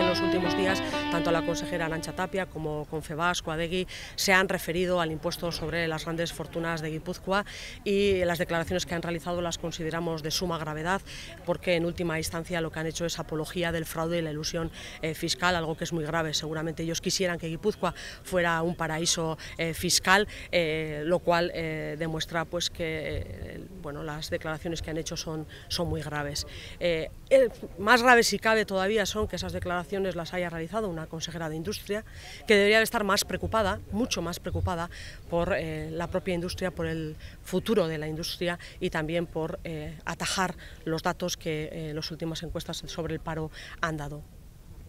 en los últimos días tanto la consejera Arancha Tapia como Confebas, Coadegui, se han referido al impuesto sobre las grandes fortunas de Guipúzcoa y las declaraciones que han realizado las consideramos de suma gravedad porque en última instancia lo que han hecho es apología del fraude y la ilusión eh, fiscal, algo que es muy grave. Seguramente ellos quisieran que Guipúzcoa fuera un paraíso eh, fiscal, eh, lo cual demuestra pues que bueno, las declaraciones que han hecho son, son muy graves. Eh, más graves si cabe todavía son que esas declaraciones las haya realizado una consejera de Industria, que debería de estar más preocupada, mucho más preocupada por eh, la propia industria, por el futuro de la industria y también por eh, atajar los datos que las últimas encuestas sobre el paro han dado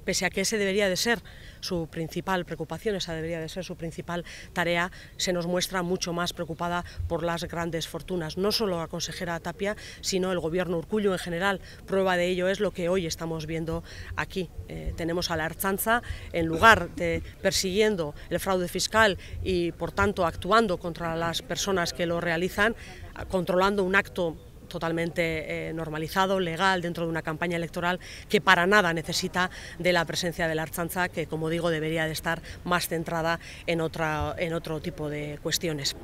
pese a que ese debería de ser su principal preocupación, esa debería de ser su principal tarea, se nos muestra mucho más preocupada por las grandes fortunas. No solo la consejera Tapia, sino el gobierno Urcullo en general. Prueba de ello es lo que hoy estamos viendo aquí. Eh, tenemos a la Archanza, en lugar de persiguiendo el fraude fiscal y, por tanto, actuando contra las personas que lo realizan, controlando un acto totalmente eh, normalizado, legal, dentro de una campaña electoral que para nada necesita de la presencia de la Archanza, que como digo debería de estar más centrada en, otra, en otro tipo de cuestiones.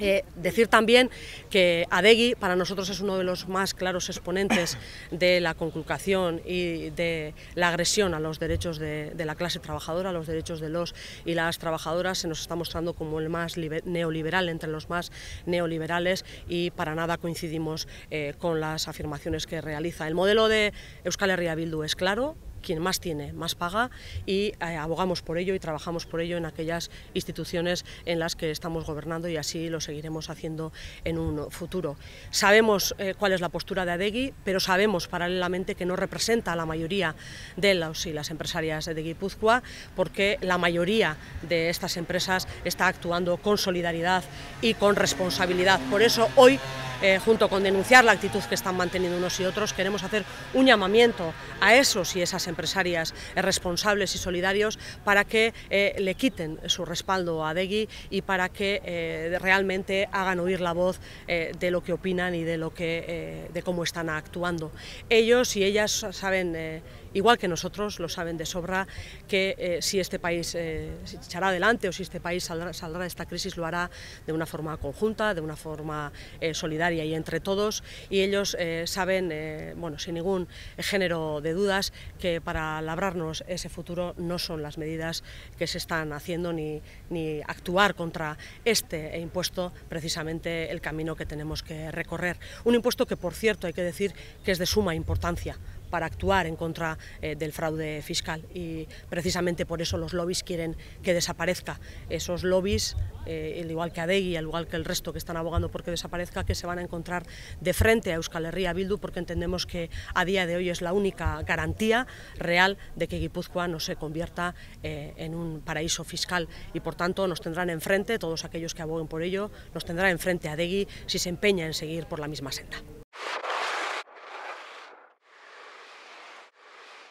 Eh, decir también que Adegui para nosotros es uno de los más claros exponentes de la conculcación y de la agresión a los derechos de, la clase trabajadora, a los derechos de los y las trabajadoras. Se nos está mostrando como el más neoliberal entre los más neoliberales y para nada coincidimos eh, con las afirmaciones que realiza. El modelo de Euskal Herria Bildu es claro, quien más tiene, más paga y eh, abogamos por ello y trabajamos por ello en aquellas instituciones en las que estamos gobernando y así lo seguiremos haciendo en un futuro. Sabemos eh, cuál es la postura de Adegui, pero sabemos paralelamente que no representa a la mayoría de los y las empresarias de Guipúzcoa porque la mayoría de estas empresas está actuando con solidaridad y con responsabilidad. Por eso hoy eh, junto con denunciar la actitud que están manteniendo unos y otros, queremos hacer un llamamiento a esos y esas empresarias eh, responsables y solidarios para que eh, le quiten su respaldo a Degui y para que realmente hagan oír la voz de lo que opinan y de, lo que, de cómo están actuando. Ellos y ellas saben igual que nosotros lo saben de sobra, que si este país se echará adelante o si este país saldrá, de esta crisis, lo hará de una forma conjunta, de una forma solidaria y entre todos y ellos eh, saben, eh, sin ningún eh, género de dudas, que para labrarnos ese futuro no son las medidas que se están haciendo ni, ni actuar contra este impuesto precisamente el camino que tenemos que recorrer. Un impuesto que, por cierto, hay que decir que es de suma importancia para actuar en contra eh, del fraude fiscal y precisamente por eso los lobbies quieren que desaparezca. Esos lobbies, eh, igual que Adegui, al igual que el resto que están abogando porque desaparezca, que se van a encontrar de frente a Euskal Herria Bildu porque entendemos que a día de hoy es la única garantía real de que Guipúzcoa no se convierta eh, en un paraíso fiscal y por tanto nos tendrán enfrente, todos aquellos que abogen por ello, nos tendrán enfrente a Adegui si se empeña en seguir por la misma senda.